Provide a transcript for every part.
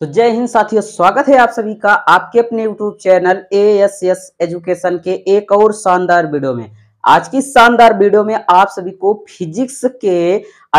तो जय हिंद साथियों स्वागत है आप सभी का आपके अपने YouTube channel A S S education के एक और शानदार वीडियो में आज की शानदार वीडियो में आप सभी को फिजिक्स के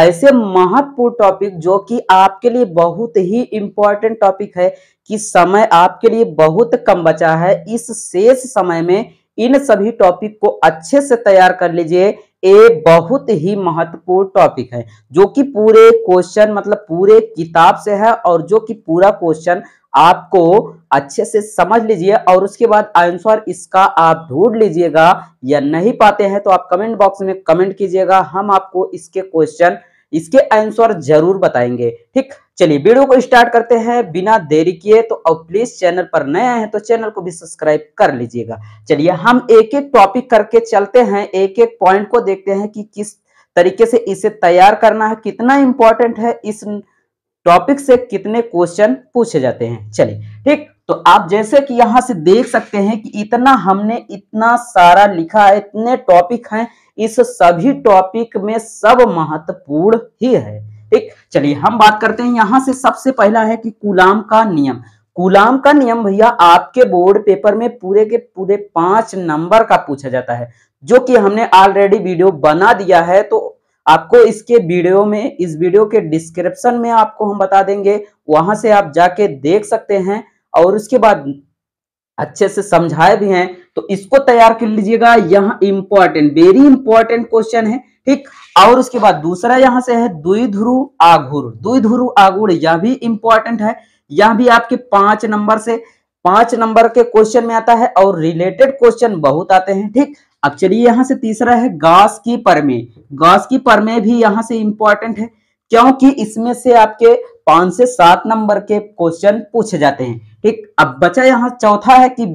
ऐसे महत्वपूर्ण टॉपिक जो कि आपके लिए बहुत ही इंपॉर्टेंट टॉपिक है कि समय आपके लिए बहुत कम बचा है इस शेष समय में इन सभी टॉपिक को अच्छे से तैयार कर लीजिए ये बहुत ही महत्वपूर्ण टॉपिक है जो कि पूरे क्वेश्चन मतलब पूरे किताब से है और जो कि पूरा क्वेश्चन आपको अच्छे से समझ लीजिए और उसके बाद आंसर इसका आप ढूंढ लीजिएगा या नहीं पाते हैं तो आप कमेंट बॉक्स में कमेंट कीजिएगा हम आपको इसके क्वेश्चन इसके आंसर जरूर बताएंगे ठीक चलिए वीडियो को स्टार्ट करते हैं बिना देरी किए तो अब प्लीज चैनल पर नए आए हैं तो चैनल को भी सब्सक्राइब कर लीजिएगा चलिए हम एक एक टॉपिक करके चलते हैं एक एक पॉइंट को देखते हैं कि किस तरीके से इसे तैयार करना है कितना इंपॉर्टेंट है इस टॉपिक से कितने क्वेश्चन पूछे जाते हैं चलिए ठीक तो आप जैसे कि यहां से देख सकते हैं कि इतना हमने इतना सारा लिखा है इतने टॉपिक हैं इस सभी टॉपिक में सब महत्वपूर्ण ही है चलिए हम बात करते हैं यहां से सबसे पहला है कि कुलाम का नियम गुलाम का नियम भैया आपके बोर्ड पेपर में पूरे के पूरे पांच नंबर का पूछा जाता है जो कि हमने ऑलरेडी वीडियो बना दिया है तो आपको इसके वीडियो में इस वीडियो के डिस्क्रिप्शन में आपको हम बता देंगे वहां से आप जाके देख सकते हैं और उसके बाद अच्छे से समझाए भी हैं तो इसको तैयार कर लीजिएगा यहाँ इंपॉर्टेंट वेरी इंपॉर्टेंट क्वेश्चन है ठीक और उसके बाद दूसरा यहाँ से है आघुर दुई ध्रु आघुर यह भी इंपॉर्टेंट है यह भी आपके पांच नंबर से पांच नंबर के क्वेश्चन में आता है और रिलेटेड क्वेश्चन बहुत आते हैं ठीक अब चलिए यहाँ से तीसरा है गास की परमे गास की परमे भी यहाँ से इंपॉर्टेंट है क्योंकि इसमें से आपके पांच से सात नंबर के क्वेश्चन पूछे जाते हैं ठीक अब बचा यहाँ चौथा है कि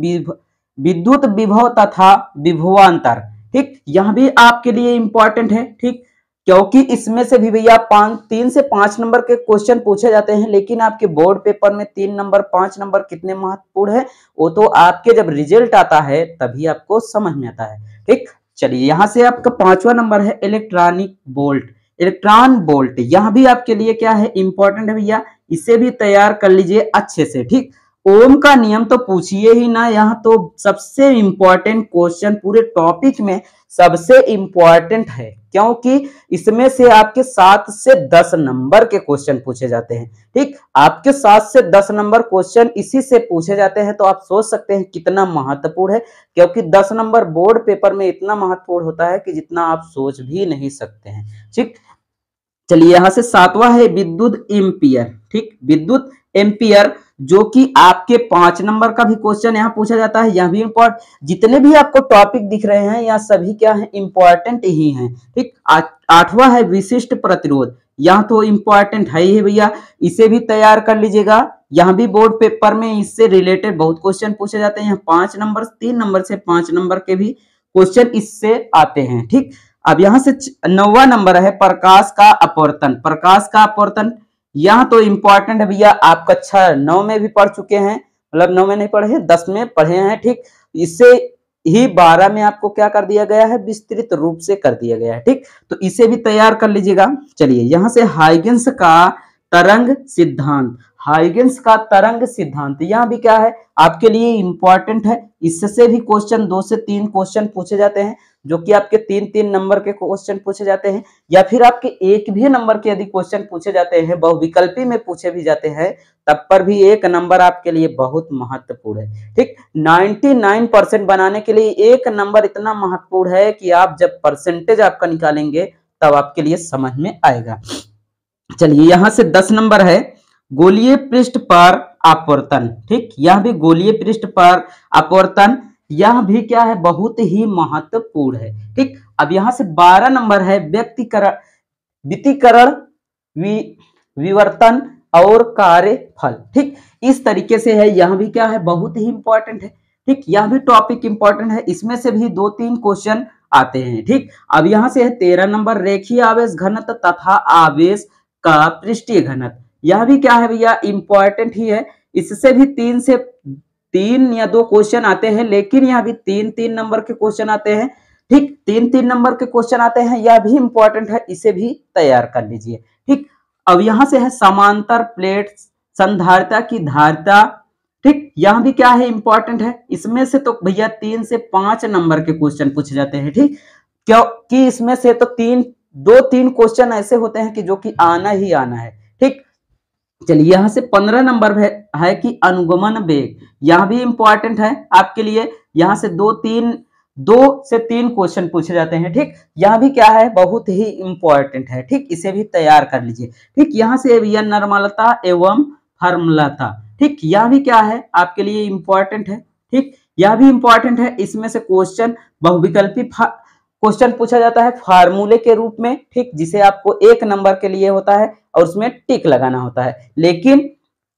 विद्युत विभव तथा विभवांतर ठीक यह भी आपके लिए इंपॉर्टेंट है ठीक क्योंकि इसमें से भी भैया पांच तीन से पांच नंबर के क्वेश्चन पूछे जाते हैं लेकिन आपके बोर्ड पेपर में तीन नंबर पांच नंबर कितने महत्वपूर्ण है वो तो आपके जब रिजल्ट आता है तभी आपको समझ में आता है ठीक चलिए यहां से आपका पांचवा नंबर है इलेक्ट्रॉनिक बोल्ट इलेक्ट्रॉन बोल्ट यह भी आपके लिए क्या है इंपॉर्टेंट है भैया इसे भी तैयार कर लीजिए अच्छे से ठीक ओम का नियम तो पूछिए ही ना यह तो सबसे इंपॉर्टेंट क्वेश्चन पूरे टॉपिक में सबसे इम्पोर्टेंट है क्योंकि इसमें से आपके सात से दस नंबर के क्वेश्चन पूछे जाते हैं ठीक आपके सात से दस नंबर क्वेश्चन इसी से पूछे जाते हैं तो आप सोच सकते हैं कितना महत्वपूर्ण है क्योंकि दस नंबर बोर्ड पेपर में इतना महत्वपूर्ण होता है कि जितना आप सोच भी नहीं सकते हैं ठीक चलिए यहां से सातवां है विद्युत एम्पियर ठीक विद्युत एम्पियर जो कि आपके पांच नंबर का भी क्वेश्चन यहाँ पूछा जाता है यह भी इम्पोर्ट जितने भी आपको टॉपिक दिख रहे हैं यह सभी क्या है इंपॉर्टेंट ही है ठीक आठवा है विशिष्ट प्रतिरोध यह तो इम्पोर्टेंट है ही भैया इसे भी तैयार कर लीजिएगा यहाँ भी बोर्ड पेपर में इससे रिलेटेड बहुत क्वेश्चन पूछे जाते हैं यहाँ पांच नंबर तीन नंबर से पांच नंबर के भी क्वेश्चन इससे आते हैं ठीक अब यहां से नौवा नंबर है प्रकाश का अपवर्तन प्रकाश का अपवर्तन यहाँ तो इम्पोर्टेंट है भैया आप कक्षा नौ में भी पढ़ चुके हैं मतलब नौ में नहीं पढ़े दस में पढ़े हैं ठीक इससे ही बारह में आपको क्या कर दिया गया है विस्तृत रूप से कर दिया गया है ठीक तो इसे भी तैयार कर लीजिएगा चलिए यहाँ से हाइगेंस का तरंग सिद्धांत हाइगेंस का तरंग सिद्धांत यहाँ भी क्या है आपके लिए इंपॉर्टेंट है इससे भी क्वेश्चन दो से तीन क्वेश्चन पूछे जाते हैं जो कि आपके तीन तीन नंबर के क्वेश्चन पूछे जाते हैं या फिर आपके एक भी नंबर के यदि क्वेश्चन पूछे जाते हैं बहुविकल्पी में पूछे भी जाते हैं तब पर भी एक नंबर आपके लिए बहुत महत्वपूर्ण है ठीक 99 परसेंट बनाने के लिए एक नंबर इतना महत्वपूर्ण है कि आप जब परसेंटेज आपका निकालेंगे तब आपके लिए समझ में आएगा चलिए यहां से दस नंबर है गोलीय पृष्ठ पर अपवर्तन ठीक यह भी गोलीय पृष्ठ पर अपवर्तन यह भी क्या है बहुत ही महत्वपूर्ण है ठीक अब यहां से बारह नंबर है व्यक्तिकरण वित्तीकरण विवर्तन और कार्य फल ठीक इस तरीके से है यह भी क्या है बहुत ही इंपॉर्टेंट है ठीक यह भी टॉपिक इंपॉर्टेंट है इसमें से भी दो तीन क्वेश्चन आते हैं ठीक अब यहां से है तेरह नंबर रेखी आवेश घनत तथा आवेश का पृष्ठीय घनत यह भी क्या है भैया इंपॉर्टेंट ही है इससे भी तीन से तीन या दो क्वेश्चन आते हैं लेकिन यहाँ भी तीन तीन नंबर के क्वेश्चन आते हैं ठीक तीन तीन नंबर के क्वेश्चन आते हैं यह भी इंपॉर्टेंट है इसे भी तैयार कर लीजिए ठीक अब यहां से है समांतर प्लेट संधारिता की धारिता ठीक यहां भी क्या है इंपॉर्टेंट है इसमें से तो भैया तीन से पांच नंबर के क्वेश्चन पूछे जाते हैं ठीक क्योंकि इसमें से तो तीन दो तीन क्वेश्चन ऐसे होते हैं कि जो कि आना ही आना है चलिए यहां से पंद्रह नंबर है कि अनुगमन वेग यहां भी इंपॉर्टेंट है आपके लिए यहां से दो तीन दो से तीन क्वेश्चन पूछे जाते हैं ठीक यहां भी क्या है बहुत ही इंपॉर्टेंट है ठीक इसे भी तैयार कर लीजिए ठीक यहां से एवियन नर्मलता एवं फर्मलता ठीक यह भी क्या है आपके लिए इंपॉर्टेंट है ठीक यह भी इंपॉर्टेंट है इसमें से क्वेश्चन बहुविकल्पी क्वेश्चन पूछा जाता है फार्मूले के रूप में ठीक जिसे आपको एक नंबर के लिए होता है और उसमें टिक लगाना होता है लेकिन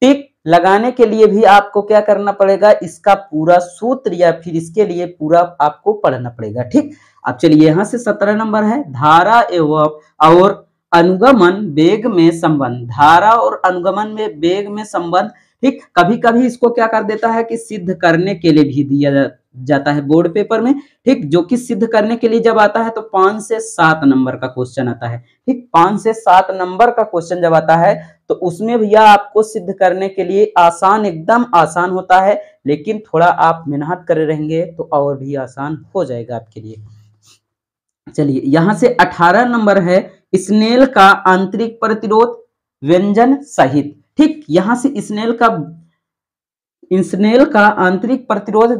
टिक लगाने के लिए भी आपको क्या करना पड़ेगा इसका पूरा सूत्र या फिर इसके लिए पूरा आपको पढ़ना पड़ेगा ठीक अब चलिए यहां से सत्रह नंबर है धारा एवं और अनुगमन वेग में संबंध धारा और अनुगमन में वेग में संबंध ठीक कभी कभी इसको क्या कर देता है कि सिद्ध करने के लिए भी दिया जाता है बोर्ड पेपर में ठीक जो कि सिद्ध करने के लिए जब आता है तो पांच से सात नंबर का क्वेश्चन आता है ठीक पांच से सात नंबर का क्वेश्चन जब आता है तो उसमें भैया आपको सिद्ध करने के लिए आसान एकदम आसान होता है लेकिन थोड़ा आप मेहनत कर रहेंगे तो और भी आसान हो जाएगा आपके लिए चलिए यहां से अठारह नंबर है स्नेल का आंतरिक प्रतिरोध व्यंजन सहित ठीक यहां से स्नेल का स्नेल का आंतरिक प्रतिरोध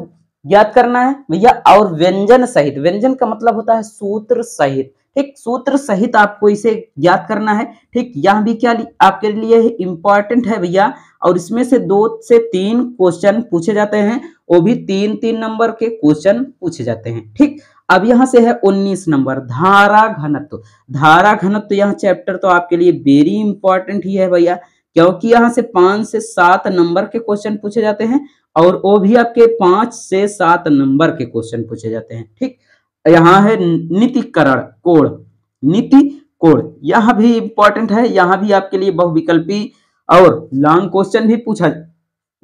ज्ञात करना है भैया और व्यंजन सहित व्यंजन का मतलब होता है सूत्र सहित ठीक सूत्र सहित आपको इसे ज्ञात करना है ठीक यह भी क्या आपके लिए इंपॉर्टेंट है भैया और इसमें से दो से तीन क्वेश्चन पूछे जाते हैं वो भी तीन तीन नंबर के क्वेश्चन पूछे जाते हैं ठीक अब यहाँ से है उन्नीस नंबर धारा घनत्व धारा घनत्व यह चैप्टर तो आपके लिए वेरी इंपॉर्टेंट ही है भैया क्योंकि यहाँ से पांच से सात नंबर के क्वेश्चन पूछे जाते हैं और वो भी आपके पांच से सात नंबर के क्वेश्चन पूछे जाते हैं ठीक यहाँ है नीतिकरण कोड नीति कोड यह भी इंपॉर्टेंट है यहाँ भी आपके लिए बहुविकल्पी और लॉन्ग क्वेश्चन भी पूछा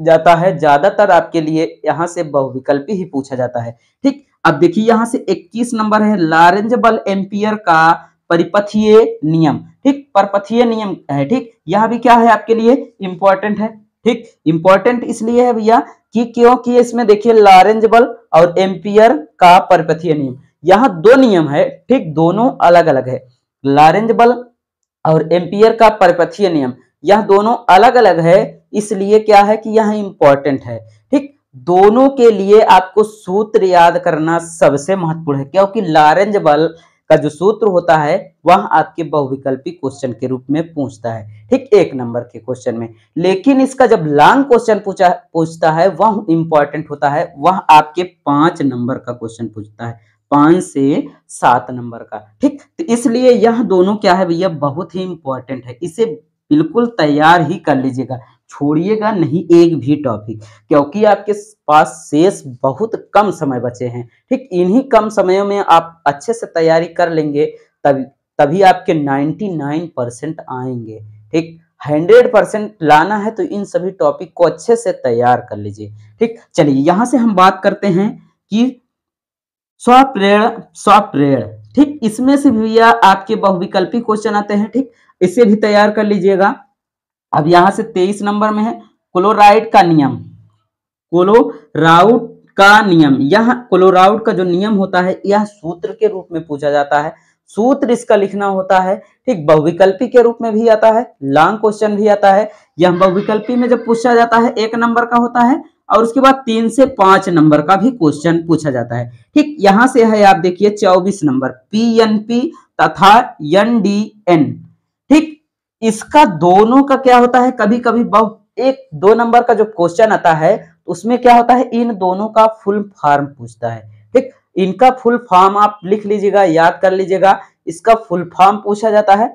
जाता है ज्यादातर आपके लिए यहाँ से बहुविकल्पी ही पूछा जाता है ठीक अब देखिए यहाँ से 21 नंबर है लारेंजबल एम्पियर का परिपथीय नियम ठीक परपथीय नियम है ठीक यह भी क्या है आपके लिए इंपॉर्टेंट है ठीक इंपॉर्टेंट इसलिए है भैया कि क्योंकि इसमें देखिए लॉरेंज बल और एम्पियर का परिपथीय नियम यहां दो नियम है ठीक दोनों अलग अलग है लॉरेंज बल और एम्पियर का परिपथीय नियम यह दोनों अलग अलग है इसलिए क्या है कि यह इंपॉर्टेंट है ठीक दोनों के लिए आपको सूत्र याद करना सबसे महत्वपूर्ण है क्योंकि लॉरेंज बल का जो सूत्र होता है वह आपके बहुविकल्पी क्वेश्चन के रूप में पूछता है ठीक एक नंबर के क्वेश्चन में लेकिन इसका जब लॉन्ग क्वेश्चन पूछता है वह इंपॉर्टेंट होता है वह आपके पांच नंबर का क्वेश्चन पूछता है पांच से सात नंबर का ठीक तो इसलिए यह दोनों क्या है भैया बहुत ही इंपॉर्टेंट है इसे बिल्कुल तैयार ही कर लीजिएगा छोड़िएगा नहीं एक भी टॉपिक क्योंकि आपके पास शेष बहुत कम समय बचे हैं ठीक इन्हीं कम समयों में आप अच्छे से तैयारी कर लेंगे तब तभी आपके 99 परसेंट आएंगे ठीक 100 परसेंट लाना है तो इन सभी टॉपिक को अच्छे से तैयार कर लीजिए ठीक चलिए यहां से हम बात करते हैं कि स्वप्रेर स्वप्रेर ठीक इसमें से भैया आपके बहुविकल्पी क्वेश्चन आते हैं ठीक इसे भी तैयार कर लीजिएगा अब यहां से तेईस नंबर में है क्लोराइड का नियम क्लोराउड का नियम यह क्लोराउड का जो नियम होता है यह सूत्र के रूप में पूछा जाता है सूत्र इसका लिखना होता है ठीक बहुविकल्पी के रूप में भी आता है लॉन्ग क्वेश्चन भी आता है यह बहुविकल्पी में जब पूछा जाता है एक नंबर का होता है और उसके बाद तीन से पांच नंबर का भी क्वेश्चन पूछा जाता है ठीक यहां से है आप देखिए चौबीस नंबर पी एन पी तथा एन डी एन इसका दोनों का क्या होता है कभी कभी बहुत एक दो नंबर का जो क्वेश्चन आता है तो उसमें क्या होता है इन दोनों का फुल फॉर्म पूछता है ठीक इनका फुल फॉर्म आप लिख लीजिएगा याद कर लीजिएगा इसका फुल फॉर्म पूछा जाता है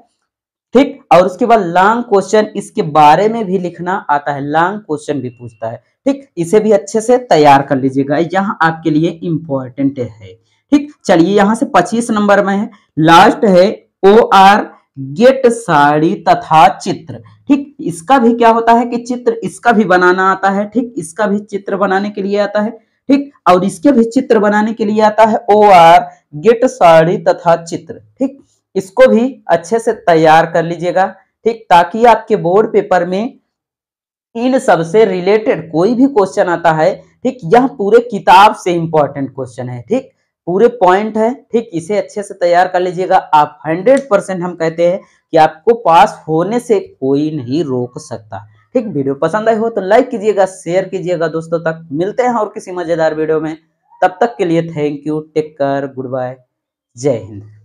ठीक और उसके बाद लॉन्ग क्वेश्चन इसके बारे में भी लिखना आता है लॉन्ग क्वेश्चन भी पूछता है ठीक इसे भी अच्छे से तैयार कर लीजिएगा यहाँ आपके लिए इंपॉर्टेंट है ठीक चलिए यहां से 25 नंबर में है लास्ट है ओ आर गेट साड़ी तथा चित्र ठीक इसका भी क्या होता है कि चित्र इसका भी बनाना आता है ठीक इसका भी चित्र बनाने के लिए आता है ठीक और इसके भी चित्र बनाने के लिए आता है ओ आर गेट साड़ी तथा चित्र ठीक इसको भी अच्छे से तैयार कर लीजिएगा ठीक ताकि आपके बोर्ड पेपर में इन सब से रिलेटेड कोई भी क्वेश्चन आता है ठीक यह पूरे किताब से इंपॉर्टेंट क्वेश्चन है ठीक पूरे पॉइंट है ठीक इसे अच्छे से तैयार कर लीजिएगा आप हंड्रेड परसेंट हम कहते हैं कि आपको पास होने से कोई नहीं रोक सकता ठीक वीडियो पसंद आई हो तो लाइक कीजिएगा शेयर कीजिएगा दोस्तों तक मिलते हैं और किसी मजेदार वीडियो में तब तक के लिए thank you take care good bye जय हिंद